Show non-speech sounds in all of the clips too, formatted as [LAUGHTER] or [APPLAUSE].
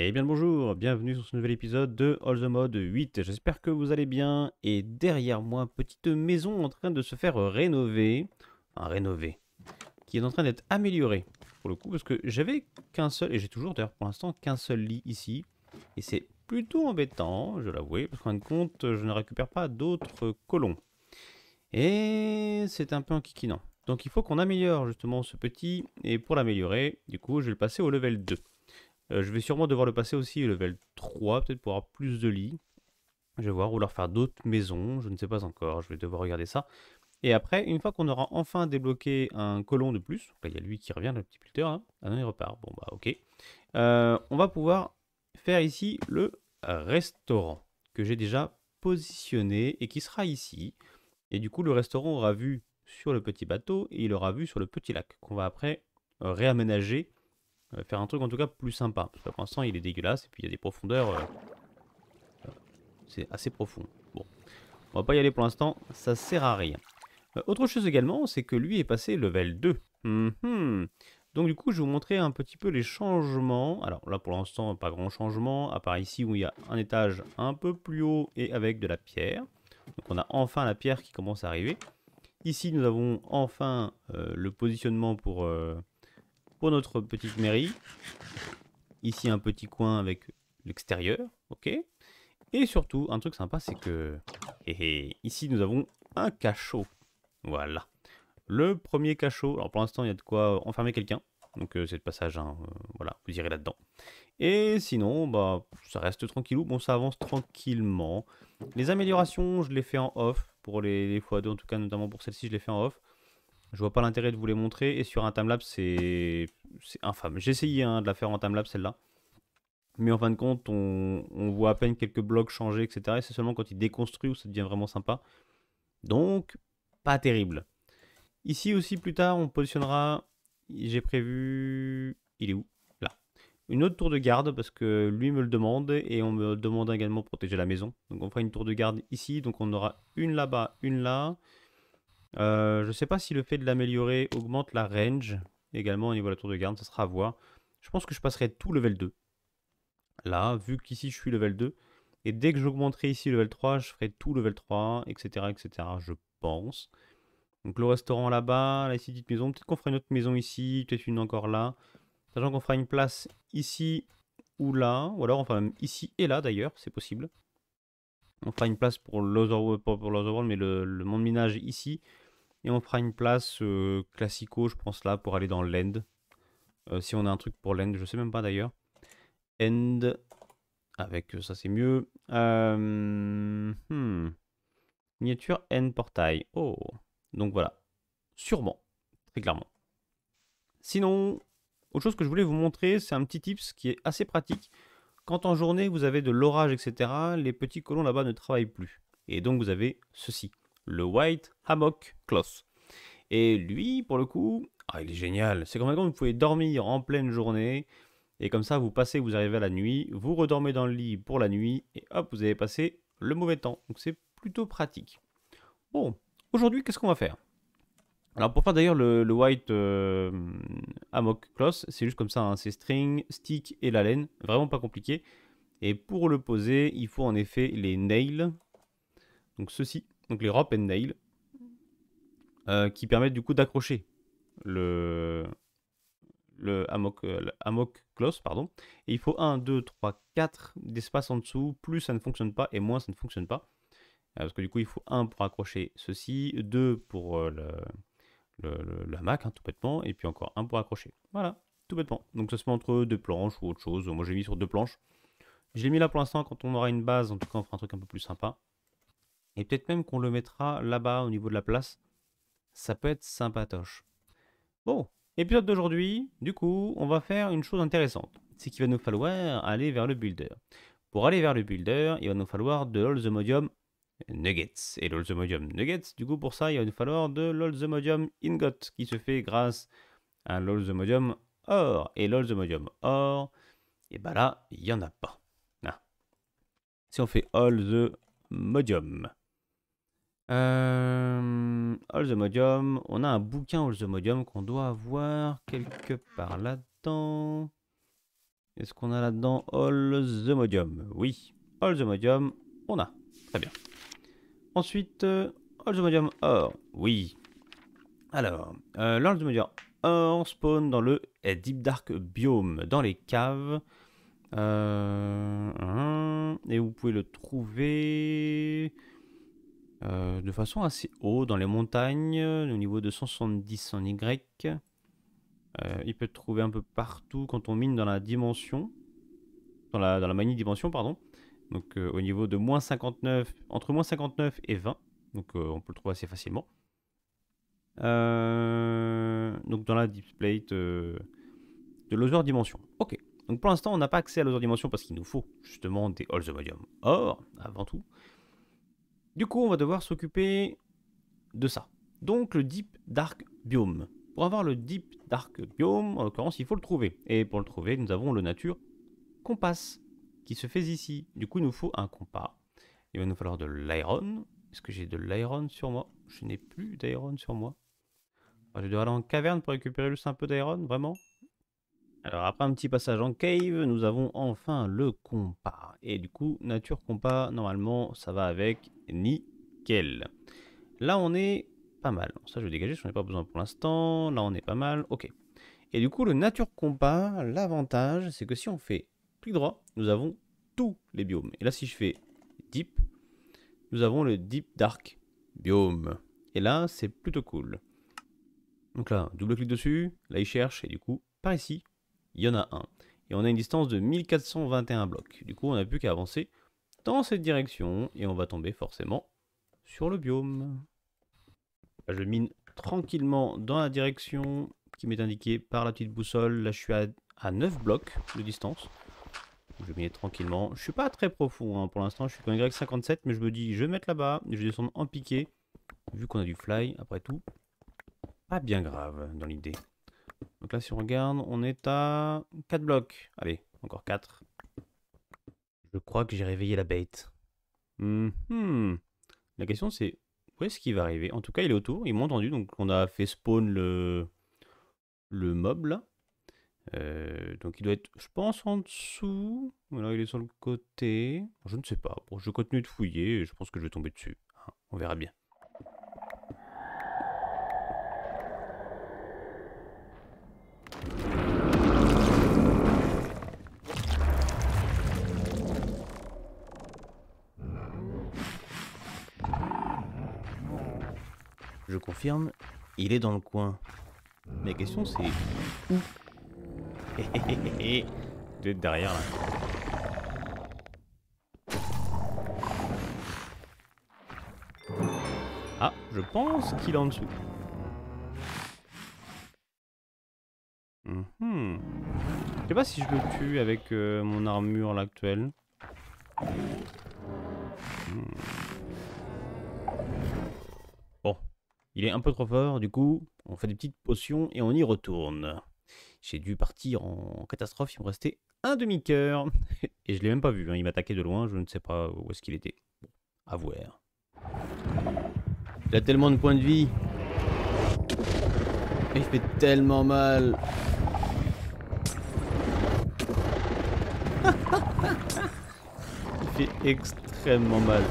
Et eh bien bonjour, bienvenue sur ce nouvel épisode de All the Mode 8. J'espère que vous allez bien. Et derrière moi, petite maison en train de se faire rénover. Enfin, rénover. Qui est en train d'être améliorée, pour le coup. Parce que j'avais qu'un seul, et j'ai toujours d'ailleurs pour l'instant qu'un seul lit ici. Et c'est plutôt embêtant, je l'avoue. Parce qu'en fin de compte, je ne récupère pas d'autres colons. Et c'est un peu enquiquinant. Donc il faut qu'on améliore justement ce petit. Et pour l'améliorer, du coup, je vais le passer au level 2. Euh, je vais sûrement devoir le passer aussi level 3, peut-être pour avoir plus de lits. Je vais voir, ou leur faire d'autres maisons, je ne sais pas encore, je vais devoir regarder ça. Et après, une fois qu'on aura enfin débloqué un colon de plus, il y a lui qui revient, le petit puteur hein. ah non, il repart, bon bah ok. Euh, on va pouvoir faire ici le restaurant, que j'ai déjà positionné et qui sera ici. Et du coup, le restaurant aura vu sur le petit bateau et il aura vu sur le petit lac, qu'on va après euh, réaménager euh, faire un truc en tout cas plus sympa. Parce que pour l'instant il est dégueulasse et puis il y a des profondeurs. Euh, euh, c'est assez profond. Bon. On va pas y aller pour l'instant, ça sert à rien. autre chose également, c'est que lui est passé level 2. Mhm. Donc du coup je vais vous montrer un petit peu les changements. Alors là pour l'instant pas grand changement, à part ici où il y a un étage un peu plus haut et avec de la pierre. Donc on a enfin la pierre qui commence à arriver. Ici nous avons enfin le positionnement pour pour notre petite mairie. Ici, un petit coin avec l'extérieur, ok Et surtout, un truc sympa, c'est que... Et eh, eh, ici, nous avons un cachot. Voilà. Le premier cachot, alors pour l'instant, il y a de quoi enfermer quelqu'un. Donc euh, c'est le passage, hein, euh, voilà, vous irez là-dedans. Et sinon, bah, ça reste tranquillou. Bon, ça avance tranquillement. Les améliorations, je les fais en off. Pour les, les x2, en tout cas, notamment pour celle-ci, je les fais en off. Je vois pas l'intérêt de vous les montrer. Et sur un timelapse, c'est infâme. J'ai essayé hein, de la faire en timelapse, celle-là. Mais en fin de compte, on, voit à peine quelques blocs changer, etc. Et c'est seulement quand il déconstruit où ça devient vraiment sympa. Donc, pas terrible. Ici aussi, plus tard, on positionnera... J'ai prévu... Il est où Là. une autre tour de garde parce que lui me le demande et on me demande également de protéger la maison. Donc on fera une tour de garde ici, donc on aura une là-bas, une là, euh, je ne sais pas si le fait de l'améliorer augmente la range également au niveau de la tour de garde, ça sera à voir. Je pense que je passerai tout level 2. Là, vu qu'ici je suis level 2, et dès que j'augmenterai ici level 3, je ferai tout level 3, etc. etc. je pense. Donc le restaurant là-bas, la ici, petite maison. Peut-être qu'on fera une autre maison ici, peut-être une encore là. Sachant qu'on fera une place ici ou là, ou alors on fera même ici et là d'ailleurs, c'est possible on fera une place pour l'Otherworld, pour mais le, monde minage ici. Et on fera une place euh, classico, je pense, là, pour aller dans l'end. Euh, si on a un truc pour l'end, je sais même pas d'ailleurs. End. Avec euh, ça, c'est mieux. Hmm. Miniature end portail. Oh. Donc voilà. Sûrement. Très clairement. Sinon, autre chose que je voulais vous montrer, c'est un petit tips qui est assez pratique. Quand en journée vous avez de l'orage, etc., les petits colons là-bas ne travaillent plus. Et donc vous avez ceci, le White Hammock Cloth. Et lui, pour le coup, ah, il est génial. C'est comme ça vous pouvez dormir en pleine journée. Et comme ça, vous passez, vous arrivez à la nuit, vous redormez dans le lit pour la nuit, et hop, vous avez passé le mauvais temps. Donc c'est plutôt pratique. Bon, aujourd'hui, qu'est-ce qu'on va faire alors pour faire d'ailleurs le, white euh, amok close, cloth, c'est juste comme ça, hein. c'est string, stick et la laine, vraiment pas compliqué. Et pour le poser, il faut en effet les nails, donc ceci, donc les rope and nails, euh, qui permettent du coup d'accrocher le, le amok euh, pardon. Et il faut 1, 2, 3, 4 d'espace en dessous, plus ça ne fonctionne pas et moins ça ne fonctionne pas. Parce que du coup, il faut 1 pour accrocher ceci, 2 pour le, le, la Mac, hein, tout bêtement, et puis encore un pour accrocher. Voilà, tout bêtement. Donc ça se met entre deux planches ou autre chose. Moi j'ai mis sur deux planches. Je l'ai mis là pour l'instant quand on aura une base, en tout cas on fera un truc un peu plus sympa. Et peut-être même qu'on le mettra là-bas au niveau de la place. Ça peut être sympatoche. Bon, épisode d'aujourd'hui, du coup, on va faire une chose intéressante. C'est qu'il va nous falloir aller vers le builder. Pour aller vers le builder, il va nous falloir de all the Modium Nuggets. Et modium Nuggets, du coup, pour ça, il va nous falloir de modium Ingot, qui se fait grâce à un modium Or. Et modium Or, et eh bah ben là, il n'y en a pas. Ah. Si on fait All the Modium. Euh, the Modium, on a un bouquin All the Modium qu'on doit avoir quelque part là-dedans. Est-ce qu'on a là-dedans All the Modium Oui, All the Modium, on a. Très bien. Ensuite, euh, de Or. Oui. Alors, euh, de Or spawn dans le Deep Dark Biome, dans les caves. Euh, hein. et vous pouvez le trouver euh, de façon assez haut dans les montagnes, au niveau de 170 en Y. Euh, il peut être trouvé un peu partout quand on mine dans la dimension, dans la, dans la dimension pardon donc euh, au niveau de moins 59, entre moins 59 et 20, donc euh, on peut le trouver assez facilement. Euh, donc dans la plate de l'Other Dimension. Ok, donc pour l'instant on n'a pas accès à l'Other Dimension parce qu'il nous faut justement des all the Medium. Or, avant tout, du coup on va devoir s'occuper de ça. Donc le Deep Dark Biome. Pour avoir le Deep Dark Biome, en l'occurrence il faut le trouver. Et pour le trouver, nous avons le Nature Compass qui se fait ici. Du coup, il nous faut un compas. Il va nous falloir de l'iron. Est-ce que j'ai de l'iron sur moi Je n'ai plus d'iron sur moi. Ah, je dois aller en caverne pour récupérer juste un peu d'iron, vraiment Alors après un petit passage en cave, nous avons enfin le compas. Et du coup, nature compas, normalement, ça va avec nickel. Là, on est pas mal. Ça, je vais dégager, n'en ai pas besoin pour l'instant. Là, on est pas mal. Ok. Et du coup, le nature compas, l'avantage, c'est que si on fait droit, nous avons tous les biomes. Et là, si je fais Deep, nous avons le Deep Dark biome. Et là, c'est plutôt cool. Donc là, double clic dessus, là il cherche, et du coup, par ici, il y en a un. Et on a une distance de 1421 blocs. Du coup, on n'a plus qu'à avancer dans cette direction, et on va tomber forcément sur le biome. je mine tranquillement dans la direction qui m'est indiquée par la petite boussole. Là, je suis à 9 blocs de distance. Je vais y tranquillement. Je suis pas très profond hein, pour l'instant. Je suis même Y57, mais je me dis, je vais mettre là-bas. Je vais descendre en piqué. Vu qu'on a du fly, après tout. Pas bien grave dans l'idée. Donc là, si on regarde, on est à 4 blocs. Allez, encore 4. Je crois que j'ai réveillé la bête. Mm-hmm. La question, c'est où est-ce qu'il va arriver En tout cas, il est autour. Ils m'ont entendu, donc on a fait spawn le, le mob là. Euh, donc il doit être, je pense, en dessous. Voilà, il est sur le côté. Je ne sais pas. Bon, je continue de fouiller et je pense que je vais tomber dessus. Hein, on verra bien. Je confirme, il est dans le coin. La question c'est où je vais être derrière là. Ah, je pense qu'il est en dessous. Mm-hmm. Je sais pas si je le tue avec euh, mon armure actuelle. Mm. Bon. Il est un peu trop fort, du coup, on fait des petites potions et on y retourne. J'ai dû partir en catastrophe, il me restait un demi-cœur. [LAUGHS] Et je l'ai même pas vu, hein. il m'attaquait de loin, je ne sais pas où est-ce qu'il était. A voir. Il a tellement de points de vie. Il fait tellement mal. il fait extrêmement mal.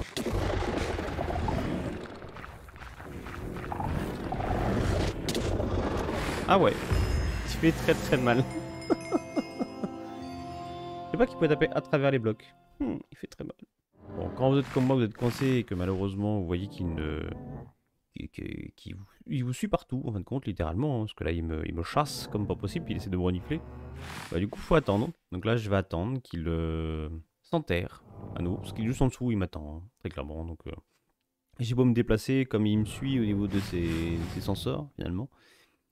Ah ouais il fait très très mal. je sais pas qu'il peut taper à travers les blocs. Hmm, il fait très mal. Bon, quand vous êtes comme moi, vous êtes coincé et que malheureusement, vous voyez qu'il ne... vous... il vous suit partout, en fin de compte, littéralement. Hein, parce que là, il me, il me chasse comme pas possible, il essaie de me renifler. Bah, du coup, faut attendre. Donc là, je vais attendre qu'il euh, s'enterre à nous, Parce qu'il est juste en dessous, il m'attend, hein, très clairement. Donc, euh. j'ai beau me déplacer, comme il me suit au niveau de ses, ses sensors, finalement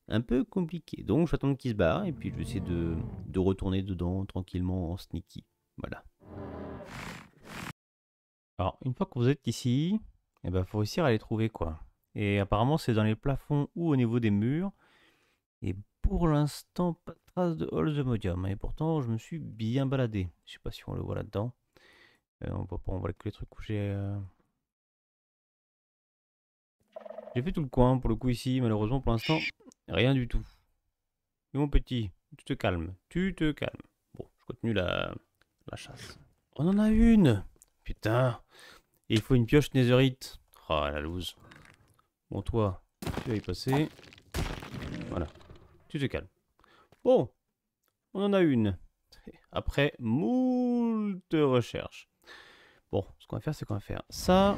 un peu compliqué. Donc j'attends qu'il se barre et puis je vais essayer de, retourner dedans tranquillement en sneaky. Voilà. Alors une fois que vous êtes ici, il eh ben, faut réussir à les trouver quoi. Et apparemment c'est dans les plafonds ou au niveau des murs. Et pour l'instant pas de trace de Hall the Modium. Et pourtant je me suis bien baladé. Je sais pas si on le voit là-dedans. Euh, on voit pas, voit que les trucs où j'ai... Euh, j'ai fait tout le coin pour le coup ici, malheureusement pour l'instant, rien du tout. mon petit, tu te calmes, tu te calmes. Bon, je continue la, la chasse. On en a une Putain il faut une pioche netherite. Oh la loose. Bon toi, tu vas y passer. Voilà. Tu te calmes. Bon, on en a une. Après moult recherche. Bon, ce qu'on va faire, c'est qu'on va faire ça.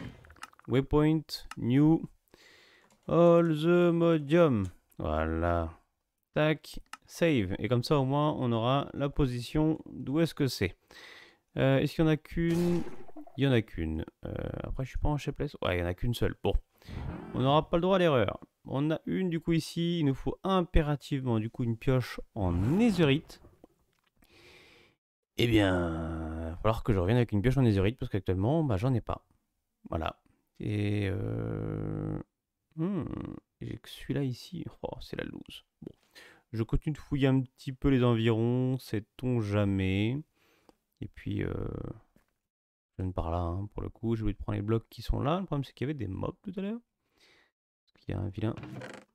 Waypoint, new, All the modium. Voilà. Tac. Save. Et comme ça, au moins, on aura la position d'où est-ce que c'est. Euh, est-ce qu'il y en a qu'une Il y en a qu'une. Euh, après, je suis pas en place. Ouais, il y en a qu'une seule. Bon. On n'aura pas le droit à l'erreur. On a une, du coup, ici. Il nous faut impérativement, du coup, une pioche en netherite. Eh bien, il va falloir que je revienne avec une pioche en netherite parce qu'actuellement, bah, j'en ai pas. Voilà. Et... Euh... Hmm, celui-là ici, oh, c'est la loose. Bon. Je continue de fouiller un petit peu les environs, sait-on jamais. Et puis, euh, je viens de par là, hein, pour le coup. Je vais prendre les blocs qui sont là. Le problème, c'est qu'il y avait des mobs tout à l'heure. Parce qu'il y a un vilain.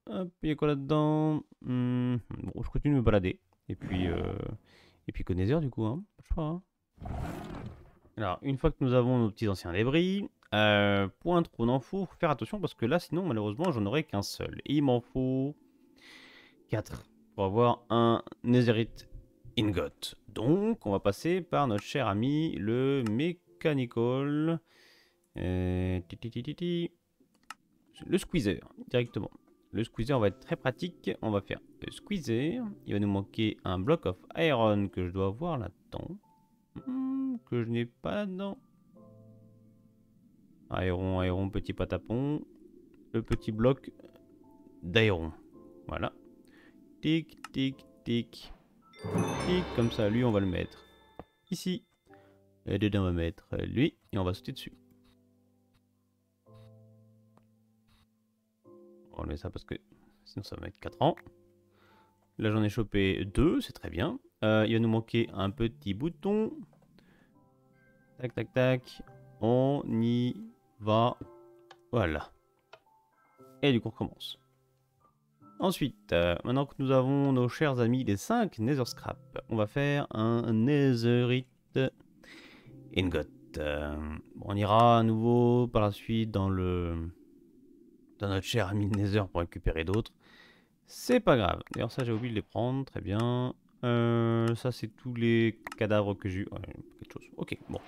Hop, il y a quoi là-dedans hum, Bon, je continue de me balader. Et puis, euh, et puis connaisseur, du coup, hein, je crois. Hein. Alors, une fois que nous avons nos petits anciens débris, euh, point trop faut faire attention parce que là, sinon, malheureusement, j'en aurai qu'un seul. il m'en faut 4 pour avoir un Netherite Ingot. Donc, on va passer par notre cher ami, le Mechanical. Euh, le Squeezer, directement. Le Squeezer va être très pratique. On va faire Squeezer. Il va nous manquer un bloc of iron que je dois avoir là-dedans. Hmm, que je n'ai pas dedans. Aéron, aéron, petit patapon. Le petit bloc d'aéron. Voilà. Tic, tic, tic. Tic, comme ça, lui, on va le mettre ici. Et dedans, on va mettre lui, et on va sauter dessus. On met ça parce que sinon ça va mettre 4 ans. Là j'en ai chopé 2, c'est très bien. Euh, il va nous manquer un petit bouton. Tac tac tac. On y va... Voilà. Et du coup, on recommence. Ensuite, euh, maintenant que nous avons nos chers amis les 5 Nether Scrap, on va faire un Netherite Ingot. Euh, on ira à nouveau par la suite dans le dans notre cher ami Nether pour récupérer d'autres. C'est pas grave. D'ailleurs, ça, j'ai oublié de les prendre. Très bien. Euh, ça, c'est tous les cadavres que j'ai eu. quelque chose. Ok, bon.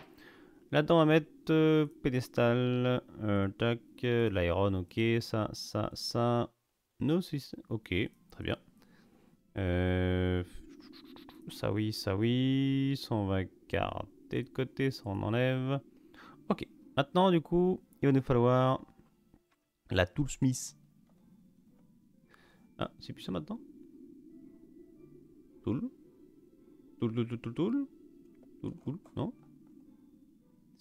Là-dedans, on va mettre euh, pédestal. Euh, tac, euh, l'iron, ok. Ça, ça, ça. nous Ok, très bien. Euh, ça, oui, ça, oui. Ça, on va garder de côté. Ça, on enlève. Ok. Maintenant, du coup, il va nous falloir la Toolsmith. Ah, c'est plus ça maintenant Tool, tool, tool, tool, tool. Tool, tool, non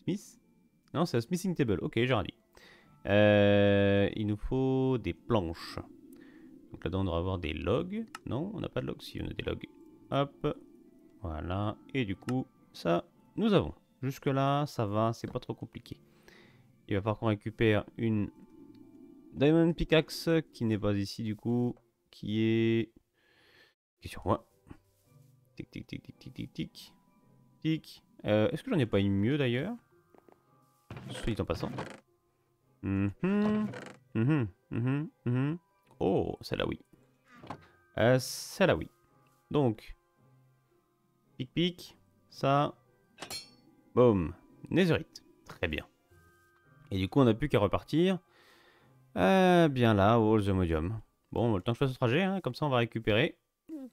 Miss, Non, c'est un smithing table. Ok, j'ai rien dit. Euh, il nous faut des planches. Donc là-dedans, on devrait avoir des logs. Non, on n'a pas de logs. Si, on a des logs. Hop. Voilà. Et du coup, ça, nous avons. Jusque-là, ça va. C'est pas trop compliqué. Il va falloir qu'on récupère une Diamond Pickaxe qui n'est pas ici, du coup. Qui est. Qui est sur moi. Tic, tic, tic, tic, tic, tic, tic. Euh, est-ce que j'en ai pas une mieux d'ailleurs suite en passant. Mm -hmm. oh, celle-là oui. Euh, là oui. Donc, pic pic, ça, boum, Netherite. Très bien. Et du coup, on n'a plus qu'à repartir. Euh, bien là, au The Modium. Bon, le temps que je fasse ce trajet, hein, comme ça on va récupérer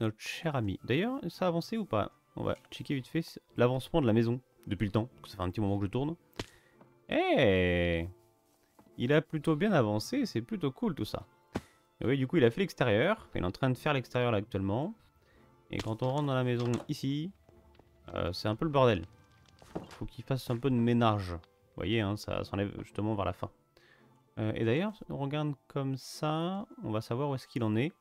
notre cher ami. D'ailleurs, ça a avancé ou pas On va checker vite fait l'avancement de la maison depuis le temps, ça fait un petit moment que je tourne. Eh Il a plutôt bien avancé, c'est plutôt cool tout ça. oui, du coup, il a fait l'extérieur. Il est en train de faire l'extérieur là actuellement. Et quand on rentre dans la maison ici, euh, c'est un peu le bordel. Il Faut qu'il fasse un peu de ménage. Vous voyez, hein, ça s'enlève justement vers la fin. Euh, et d'ailleurs, on regarde comme ça, on va savoir où est-ce qu'il en est.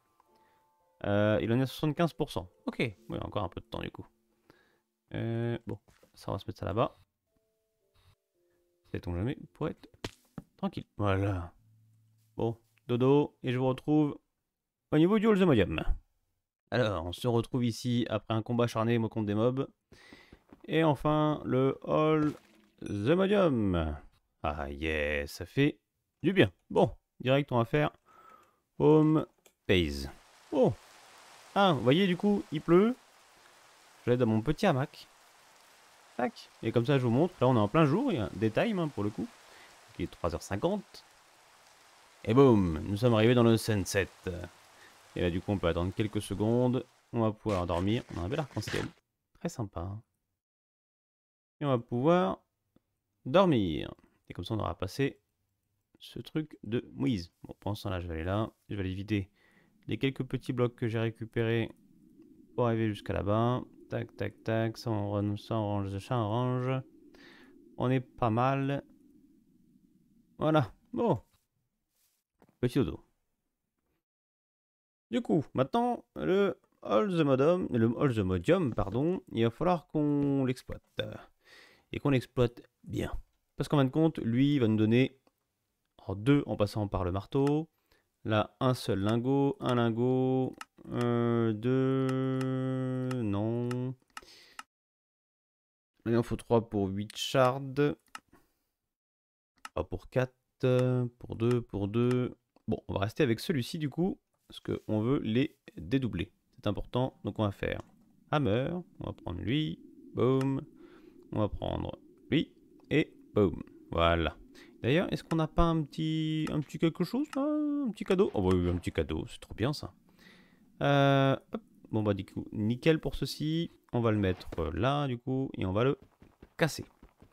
Euh, il en est à 75%. Ok, a encore un peu de temps du coup. bon, ça on va se mettre ça là-bas. Sait-on jamais pour être tranquille. Voilà. Bon, dodo, et je vous retrouve au niveau du Hall the Modium. Alors, on se retrouve ici après un combat charné moi contre des mobs. Et enfin, le Hall the Modium. Ah yes, ça fait du bien. Bon, direct, on va faire Home Pays. Oh Ah, vous voyez, du coup, il pleut. Je vais dans mon petit hamac. Et comme ça, je vous montre. Là, on est en plein jour. Il y a des hein, times pour le coup. Qui est 3h50. Et boum, nous sommes arrivés dans le sunset. Et là, du coup, on peut attendre quelques secondes. On va pouvoir dormir. On a un bel arc-en-ciel. Très sympa. Et on va pouvoir dormir. Et comme ça, on aura passé ce truc de Moïse. Bon, pour l'instant, là, je vais aller là. Je vais aller vider les quelques petits blocs que j'ai récupérés pour arriver jusqu'à là-bas. Tac, tac, tac. Ça, on, ça, on range, ça, on est pas mal. Voilà. Bon. Petit dodo Du coup, maintenant, le All the Modum, le All the Modium, pardon, il va falloir qu'on l'exploite. Et qu'on l'exploite bien. Parce qu'en fin de compte, lui, il va nous donner en deux en passant par le marteau. Là, un seul lingot, un lingot, euh, deux... Non. Il en faut trois pour 8 shards. Pas pour 4, pour deux, pour deux Bon, on va rester avec celui-ci du coup, parce qu'on veut les dédoubler. C'est important, donc on va faire hammer, on va prendre lui, boom, on va prendre lui, et boom. Voilà. D'ailleurs, est-ce qu'on n'a pas un petit, un petit quelque chose Un petit cadeau Oh bah oui, un petit cadeau, c'est trop bien ça. Euh, bon bah du coup, nickel pour ceci. On va le mettre là du coup, et on va le casser.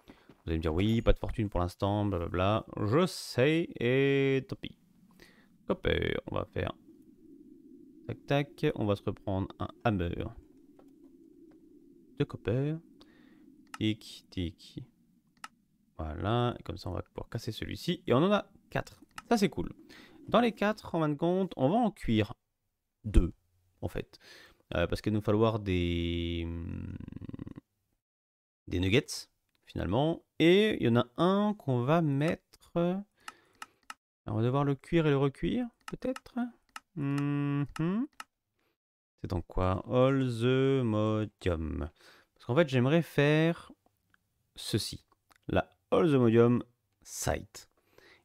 Vous allez me dire, oui, pas de fortune pour l'instant, blablabla. Je sais, et tant pis. on va faire... Tac, tac, on va se reprendre un hammer de copper. Tic, tic, voilà, comme ça on va pouvoir casser celui-ci. Et on en a 4. Ça c'est cool. Dans les 4, en fin de compte, on va en cuire 2, en fait. Euh, parce qu'il nous falloir des... Hmm, des nuggets, finalement. Et il y en a un qu'on va mettre... on va devoir le cuire et le recuire, peut-être mm-hmm. C'est donc quoi All the modium. Parce qu'en fait, j'aimerais faire ceci. Là, modium site.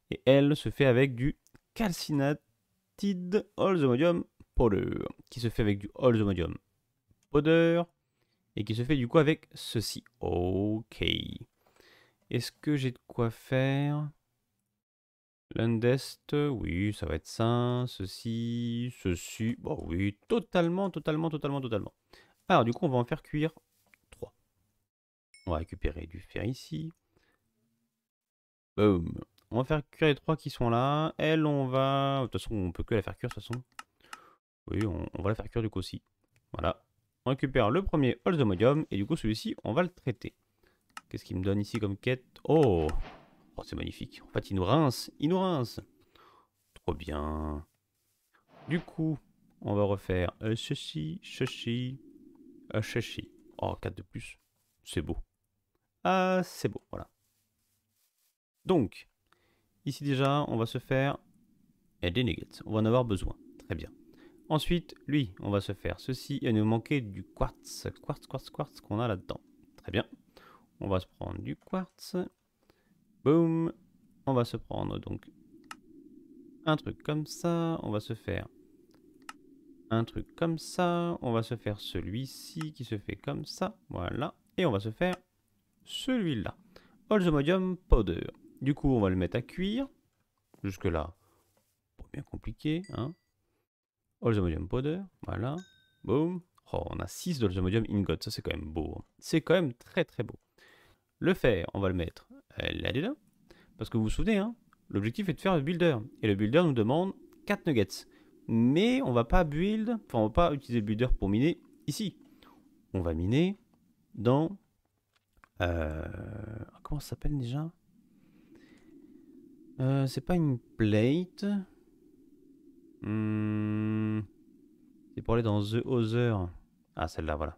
Et elle se fait avec du calcinatide modium powder, qui se fait avec du modium powder, et qui se fait du coup avec ceci. Ok. Est-ce que j'ai de quoi faire L'Undest, oui, ça va être ça. Ceci, ceci. Bon, oui, totalement, totalement, totalement, totalement. Alors, du coup, on va en faire cuire 3. On va récupérer du fer ici. On va faire cuire les trois qui sont là. Elle, on va... De toute façon, on peut que la faire cuire, de toute façon. Oui, on, va la faire cuire du coup aussi. Voilà. On récupère le premier Holzomodium. Et du coup, celui-ci, on va le traiter. Qu'est-ce qu'il me donne ici comme quête Oh Oh, c'est magnifique. En fait, il nous rince. Il nous rince. Trop bien. Du coup, on va refaire euh, ceci, ceci, euh, ceci. Oh, 4 de plus. C'est beau. Ah, c'est beau, voilà. Donc, ici déjà, on va se faire des nuggets. On va en avoir besoin. Très bien. Ensuite, lui, on va se faire ceci. Il va nous manquer du quartz. Quartz, quartz, quartz qu'on a là-dedans. Très bien. On va se prendre du quartz. Boum. On va se prendre donc un truc comme ça. On va se faire un truc comme ça. On va se faire celui-ci qui se fait comme ça. Voilà. Et on va se faire celui-là. All the modium powder. Du coup, on va le mettre à cuire. Jusque-là, pas bien compliqué. Hein. modium powder, voilà. Boum. Oh, on a 6 modium ingot, ça c'est quand même beau. Hein. C'est quand même très très beau. Le fer, on va le mettre euh, là-dedans. Parce que vous vous souvenez, hein, l'objectif est de faire le builder. Et le builder nous demande 4 nuggets. Mais on va pas build, on va pas utiliser le builder pour miner ici. On va miner dans... Euh, comment ça s'appelle déjà euh, c'est pas une plate. Hmm. C'est pour aller dans The Other. Ah, celle-là, voilà.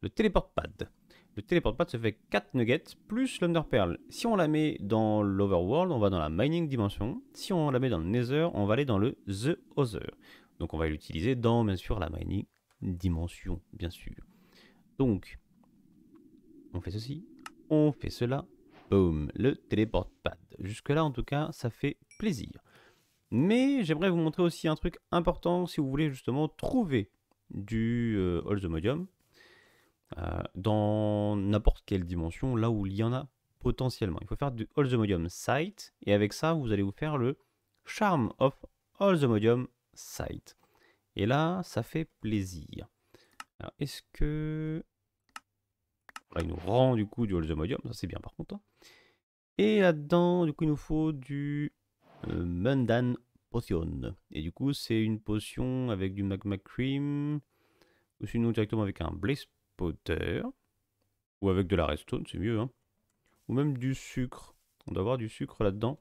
Le teleport pad. Le teleport pad se fait 4 nuggets plus l'Under Pearl. Si on la met dans l'Overworld, on va dans la Mining Dimension. Si on la met dans le Nether, on va aller dans le The Other. Donc on va l'utiliser dans, bien sûr, la Mining Dimension, bien sûr. Donc, on fait ceci, on fait cela. Boom, le teleport pad. Jusque-là, en tout cas, ça fait plaisir. Mais j'aimerais vous montrer aussi un truc important si vous voulez justement trouver du All euh, the Modium euh, dans n'importe quelle dimension, là où il y en a potentiellement. Il faut faire du All the Modium Site et avec ça, vous allez vous faire le Charm of All the Modium Site. Et là, ça fait plaisir. Alors, est-ce que. il nous rend du coup du All the Modium, ça c'est bien par contre. Hein. Et là-dedans, du coup, il nous faut du euh, Mundan Potion. Et du coup, c'est une potion avec du Magma Cream, ou sinon directement avec un Blaze potter, ou avec de la Redstone, c'est mieux, hein. ou même du sucre. On doit avoir du sucre là-dedans.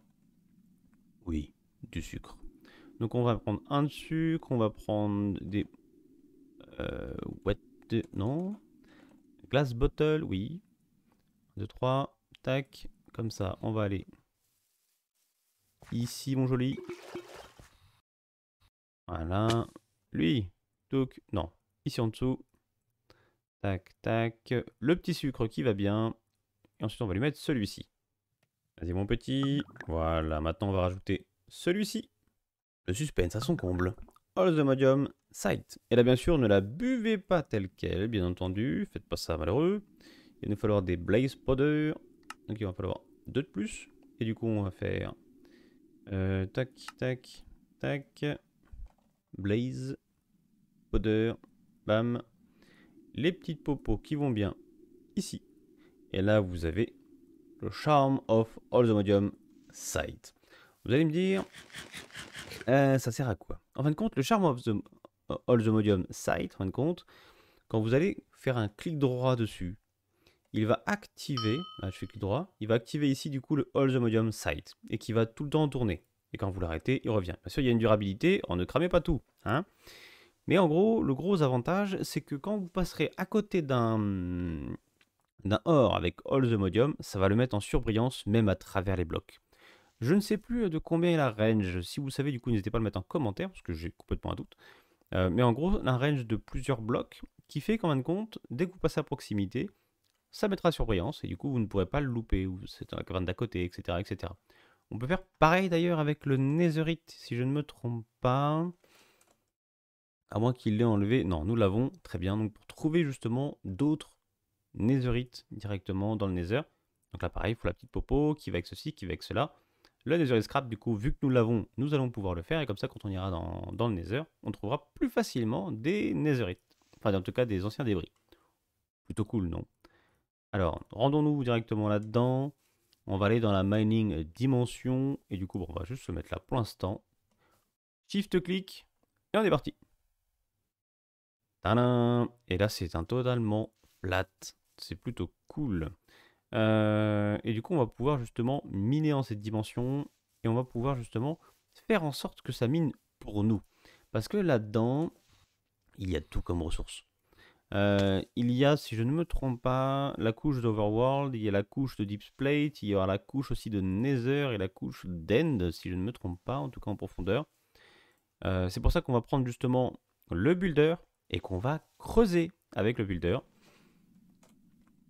Oui, du sucre. Donc on va prendre un de sucre, on va prendre des... Euh, what Non Glass bottle, oui. 1, 2, 3, tac. Comme ça, on va aller ici, mon joli. Voilà. Lui, donc, non, ici en dessous. Tac, tac. Le petit sucre qui va bien. Et ensuite, on va lui mettre celui-ci. Vas-y, mon petit. Voilà, maintenant, on va rajouter celui-ci. Le suspense à son comble. All the Medium Sight. Et là, bien sûr, ne la buvez pas telle qu'elle, bien entendu. Faites pas ça malheureux. Il va nous falloir des Blaze Powder. Donc il va falloir deux de plus. Et du coup, on va faire euh, tac, tac, tac, blaze, powder, bam. Les petites popos qui vont bien ici. Et là, vous avez le Charm of All the Modium Sight. Vous allez me dire, euh, ça sert à quoi En fin de compte, le Charm of the, All the Modium Sight, en fin de compte, quand vous allez faire un clic droit dessus, il va activer, là je fais clic droit, il va activer ici du coup le All the Modium Site et qui va tout le temps tourner. Et quand vous l'arrêtez, il revient. Bien sûr, il y a une durabilité, on ne cramez pas tout. Hein Mais en gros, le gros avantage, c'est que quand vous passerez à côté d'un d'un or avec All the Modium, ça va le mettre en surbrillance même à travers les blocs. Je ne sais plus de combien est la range. Si vous savez, du coup, n'hésitez pas à le mettre en commentaire parce que j'ai complètement un doute. Euh, mais en gros, un range de plusieurs blocs qui fait qu'en fin de compte, dès que vous passez à proximité, ça mettra sur brillance et du coup vous ne pourrez pas le louper, ou c'est un la d'à côté, etc., etc. On peut faire pareil d'ailleurs avec le netherite, si je ne me trompe pas. À moins qu'il l'ait enlevé. Non, nous l'avons, très bien. Donc pour trouver justement d'autres netherites directement dans le nether. Donc là pareil, il faut la petite popo qui va avec ceci, qui va avec cela. Le netherite scrap, du coup, vu que nous l'avons, nous allons pouvoir le faire. Et comme ça, quand on ira dans, dans le nether, on trouvera plus facilement des netherites. Enfin, en tout cas, des anciens débris. Plutôt cool, non alors, rendons-nous directement là-dedans. On va aller dans la mining dimension. Et du coup, on va juste se mettre là pour l'instant. Shift-clic. Et on est parti. et là, c'est un totalement plate. C'est plutôt cool. Euh, et du coup, on va pouvoir justement miner en cette dimension. Et on va pouvoir justement faire en sorte que ça mine pour nous. Parce que là-dedans, il y a tout comme ressources. Euh, il y a, si je ne me trompe pas, la couche d'Overworld, il y a la couche de Deep Plate, il y aura la couche aussi de Nether et la couche d'End, si je ne me trompe pas, en tout cas en profondeur. Euh, c'est pour ça qu'on va prendre justement le builder et qu'on va creuser avec le builder.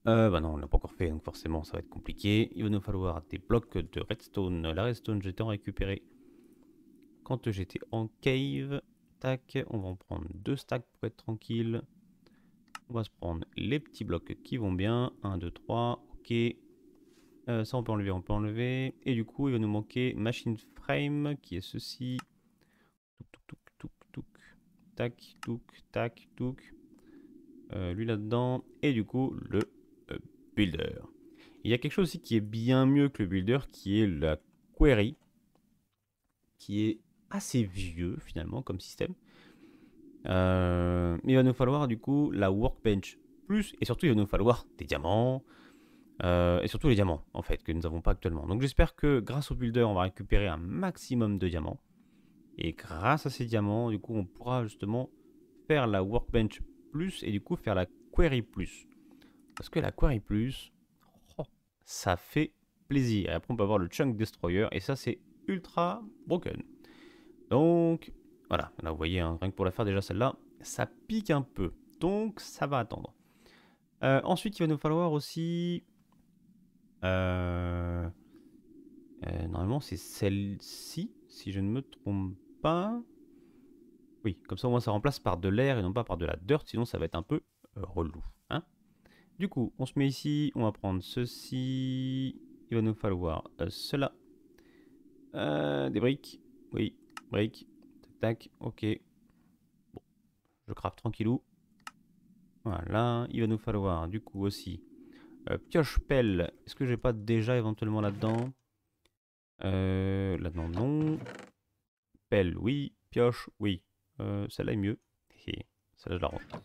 Euh, bah non, on l'a pas encore fait, donc forcément ça va être compliqué. Il va nous falloir des blocs de redstone. La redstone, j'étais en récupéré quand j'étais en cave. Tac, on va en prendre deux stacks pour être tranquille. On va se prendre les petits blocs qui vont bien. 1, 2, 3, ok. Euh, ça on peut enlever, on peut enlever. Et du coup il va nous manquer machine frame qui est ceci. Touc, touc, tac, touc, tac, touc. Euh, lui là-dedans. Et du coup le euh, builder. Il y a quelque chose aussi qui est bien mieux que le builder qui est la query. Qui est assez vieux finalement comme système. Euh, il va nous falloir du coup la workbench plus et surtout il va nous falloir des diamants euh, et surtout les diamants en fait que nous n'avons pas actuellement. Donc j'espère que grâce au builder on va récupérer un maximum de diamants et grâce à ces diamants du coup on pourra justement faire la workbench plus et du coup faire la query plus parce que la query plus oh, ça fait plaisir et après on peut avoir le chunk destroyer et ça c'est ultra broken. Donc voilà, là vous voyez, hein, rien que pour la faire déjà celle-là, ça pique un peu. Donc ça va attendre. Euh, ensuite, il va nous falloir aussi... Euh, euh, normalement, c'est celle-ci, si je ne me trompe pas. Oui, comme ça au moins ça remplace par de l'air et non pas par de la dirt, sinon ça va être un peu relou. Hein. du coup, on se met ici, on va prendre ceci. Il va nous falloir cela. des briques, oui, briques, Tac, ok. Bon, je craft tranquillou. Voilà, il va nous falloir du coup aussi euh, pioche pelle. Est-ce que j'ai pas déjà éventuellement là-dedans euh, Là-dedans non. Pelle, oui. Pioche, oui. Euh, Celle-là est mieux. Celle-là je la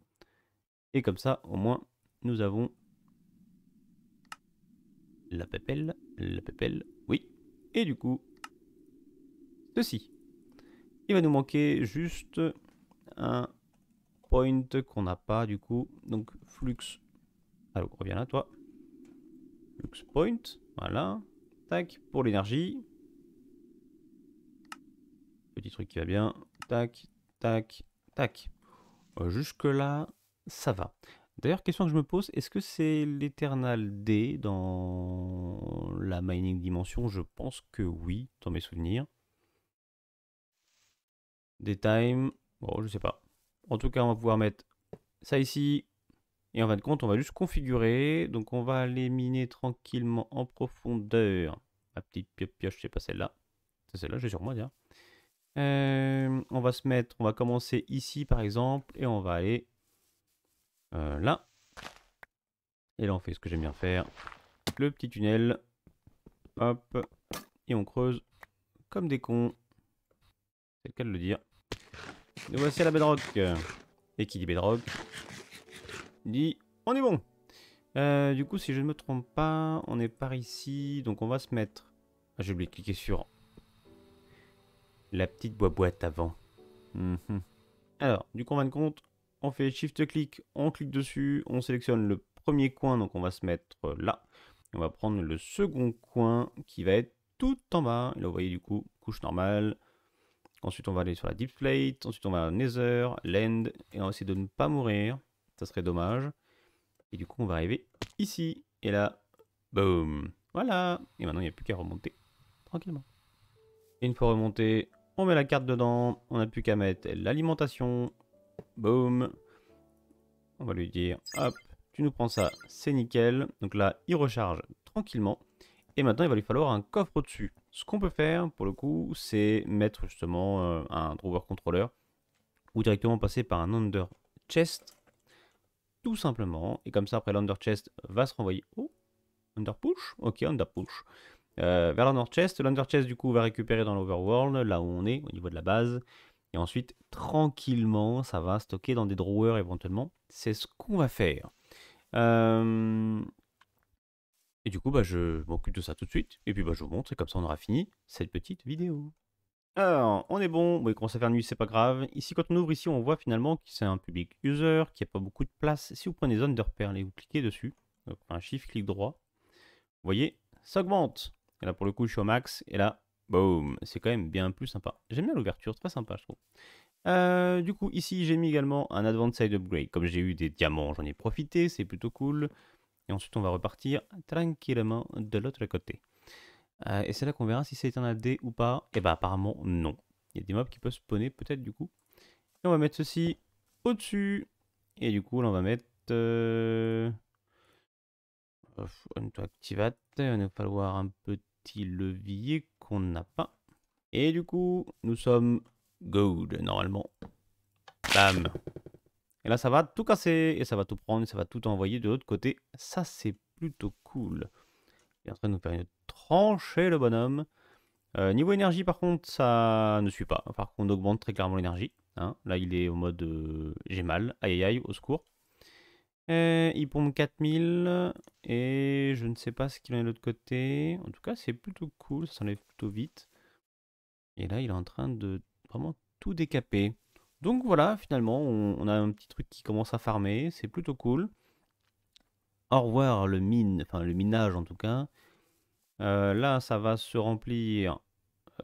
Et comme ça, au moins, nous avons la pépelle, la pépelle, oui. Et du coup, ceci. Il va nous manquer juste un point qu'on n'a pas du coup. Donc flux. Allô, reviens là toi. Flux point. Voilà. Tac. Pour l'énergie. Petit truc qui va bien. Tac, tac, tac. Euh, jusque là, ça va. D'ailleurs, question que je me pose, est-ce que c'est l'éternal D dans la mining dimension Je pense que oui, dans mes souvenirs. Des times. Bon, je sais pas. En tout cas, on va pouvoir mettre ça ici. Et en fin de compte, on va juste configurer. Donc, on va aller miner tranquillement en profondeur. Ma petite pioche, c'est pas celle-là. C'est celle-là, j'ai sûrement moi, dire. Euh, on va se mettre, on va commencer ici, par exemple. Et on va aller euh, là. Et là, on fait ce que j'aime bien faire. Le petit tunnel. Hop. Et on creuse comme des cons. C'est le cas de le dire. Nous voici à la bedrock. Et qui dit bedrock dit on est bon. Euh, du coup, si je ne me trompe pas, on est par ici, donc on va se mettre. Ah, j'ai oublié de cliquer sur la petite boîte avant. Mhm. alors du Alors, du va de compte, on fait shift-clic, on clique dessus, on sélectionne le premier coin, donc on va se mettre là. On va prendre le second coin qui va être tout en bas. là, vous voyez du coup, couche normale, Ensuite, on va aller sur la Deep Plate. Ensuite, on va à Nether, Land. Et on va essayer de ne pas mourir. Ça serait dommage. Et du coup, on va arriver ici. Et là, boum. Voilà. Et maintenant, il n'y a plus qu'à remonter tranquillement. une fois remonté, on met la carte dedans. On n'a plus qu'à mettre l'alimentation. boom. On va lui dire, hop, tu nous prends ça, c'est nickel. Donc là, il recharge tranquillement. Et maintenant, il va lui falloir un coffre au-dessus. Ce qu'on peut faire, pour le coup, c'est mettre justement euh, un drawer controller ou directement passer par un under chest, tout simplement. Et comme ça, après, l'under chest va se renvoyer. au under push Ok, under push. Euh, vers l'under chest. L'under chest, du coup, va récupérer dans l'overworld, là où on est, au niveau de la base. Et ensuite, tranquillement, ça va stocker dans des drawers éventuellement. C'est ce qu'on va faire. Euh, et du coup, bah, je m'occupe de ça tout de suite. Et puis, bah, je vous montre. Et comme ça, on aura fini cette petite vidéo. Alors, on est bon. Bon, il commence à faire nuit, c'est pas grave. Ici, quand on ouvre ici, on voit finalement que c'est un public user, qu'il n'y a pas beaucoup de place. Si vous prenez des zones de repère, vous cliquez dessus. Donc, un chiffre, clic droit. Vous voyez, ça augmente. Et là, pour le coup, je suis au max. Et là, boum, c'est quand même bien plus sympa. J'aime bien l'ouverture, c'est pas sympa, je trouve. Euh, du coup, ici, j'ai mis également un Advanced side Upgrade. Comme j'ai eu des diamants, j'en ai profité, c'est plutôt cool. Et ensuite, on va repartir tranquillement de l'autre côté. Euh, et c'est là qu'on verra si c'est un AD ou pas. Et eh bah ben, apparemment, non. Il y a des mobs qui peuvent spawner peut-être du coup. Et on va mettre ceci au-dessus. Et du coup, là, on va mettre... Euh, on Il va falloir un petit levier qu'on n'a pas. Et du coup, nous sommes gold, normalement. Bam et là, ça va tout casser, et ça va tout prendre, et ça va tout envoyer de l'autre côté. Ça, c'est plutôt cool. Il est en train de nous faire une tranchée, le bonhomme. Euh, niveau énergie, par contre, ça ne suit pas. Par contre, on augmente très clairement l'énergie. Hein. Là, il est au mode euh, j'ai mal, aïe aïe aïe, au secours. Et euh, il pompe 4000, et je ne sais pas ce qu'il en est de l'autre côté. En tout cas, c'est plutôt cool, ça s'enlève plutôt vite. Et là, il est en train de vraiment tout décaper. Donc voilà, finalement, on, a un petit truc qui commence à farmer, c'est plutôt cool. Au revoir le mine, enfin le minage en tout cas. Euh, là, ça va se remplir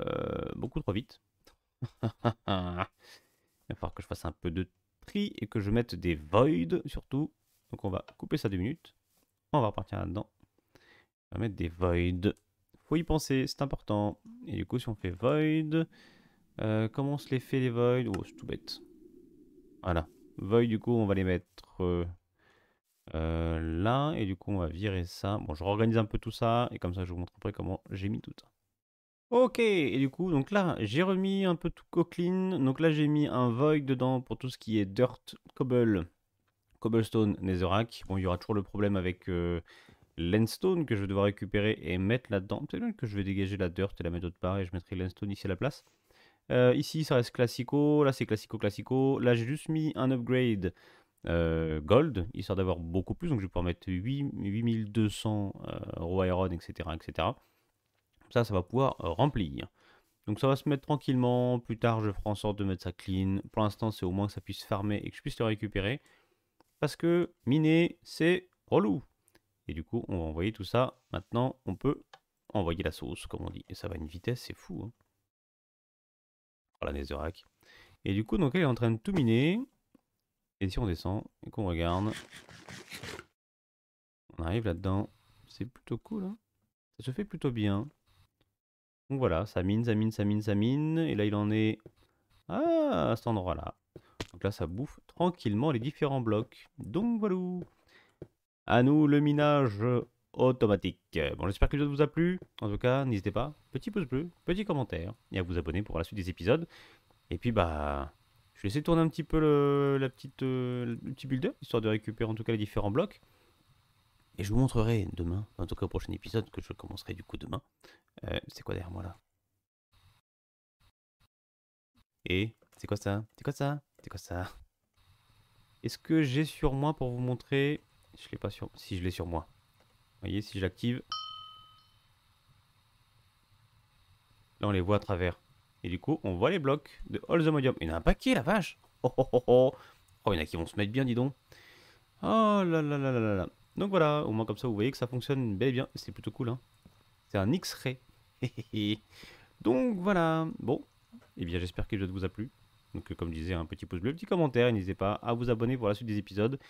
euh, beaucoup trop vite. [LAUGHS] Il va falloir que je fasse un peu de tri et que je mette des voids surtout. Donc on va couper ça deux minutes. On va repartir là-dedans. On va mettre des voids. Faut y penser, c'est important. Et du coup, si on fait void, euh, comment on se les fait les voids Oh, c'est tout bête. Voilà. Void, du coup, on va les mettre euh, euh, là. Et du coup, on va virer ça. Bon, je réorganise un peu tout ça. Et comme ça, je vous montrerai comment j'ai mis tout ça. Ok, et du coup, donc là, j'ai remis un peu tout clean. Donc là, j'ai mis un void dedans pour tout ce qui est dirt, cobble, cobblestone, netherrack. Bon, il y aura toujours le problème avec l'endstone que je vais devoir récupérer et mettre là-dedans. Peut-être que je vais dégager la dirt et la mettre d'autre part et je mettrai l'endstone ici à la place. Euh, ici, ça reste classico. Là, c'est classico, classico. Là, j'ai juste mis un upgrade gold euh, gold, histoire d'avoir beaucoup plus. Donc, je vais pouvoir mettre 8200 euh, raw iron, etc., etc. Ça, ça va pouvoir euh, remplir. Donc, ça va se mettre tranquillement. Plus tard, je ferai en sorte de mettre ça clean. Pour l'instant, c'est au moins que ça puisse farmer et que je puisse le récupérer. Parce que miner, c'est relou. Et du coup, on va envoyer tout ça. Maintenant, on peut envoyer la sauce, comme on dit. Et ça va à une vitesse, c'est fou. Hein par la Netherrack. Et du coup, donc, elle est en train de tout miner. Et si on descend et qu'on regarde, on arrive là-dedans. C'est plutôt cool. Hein. ça se fait plutôt bien. Donc voilà, ça mine, ça mine, ça mine, ça mine. Et là, il en est à cet endroit-là. Donc là, ça bouffe tranquillement les différents blocs. Donc voilà. À nous le minage automatique. Bon, j'espère que l'épisode vous a plu. En tout cas, n'hésitez pas, petit pouce bleu, petit commentaire, et à vous abonner pour la suite des épisodes. Et puis, bah, je vais essayer de tourner un petit peu le, la petite, euh, le petit builder, histoire de récupérer en tout cas les différents blocs. Et je vous montrerai demain, en tout cas au prochain épisode, que je commencerai du coup demain. Euh, c'est quoi derrière moi là Et c'est quoi ça C'est quoi ça C'est quoi ça Est-ce que j'ai sur moi pour vous montrer Je l'ai pas sur... Si, je l'ai sur moi. Vous voyez, si j'active, là on les voit à travers. Et du coup, on voit les blocs de All the Modium. Il y en a un paquet, la vache oh, oh, oh, oh il y en a qui vont se mettre bien, dis donc Oh là là là là là Donc voilà, au moins comme ça, vous voyez que ça fonctionne bel et bien. C'est plutôt cool, hein C'est un X-Ray. [LAUGHS] donc voilà Bon, et eh bien j'espère que le jeu vous a plu. Donc euh, comme je disais, un petit pouce bleu, un petit commentaire, et n'hésitez pas à vous abonner pour la suite des épisodes.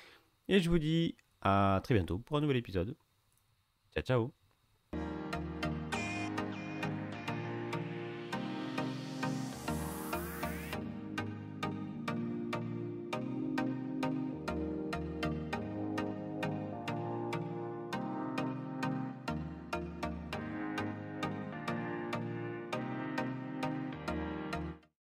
Et je vous dis à très bientôt pour un nouvel épisode. Ciao, ciao.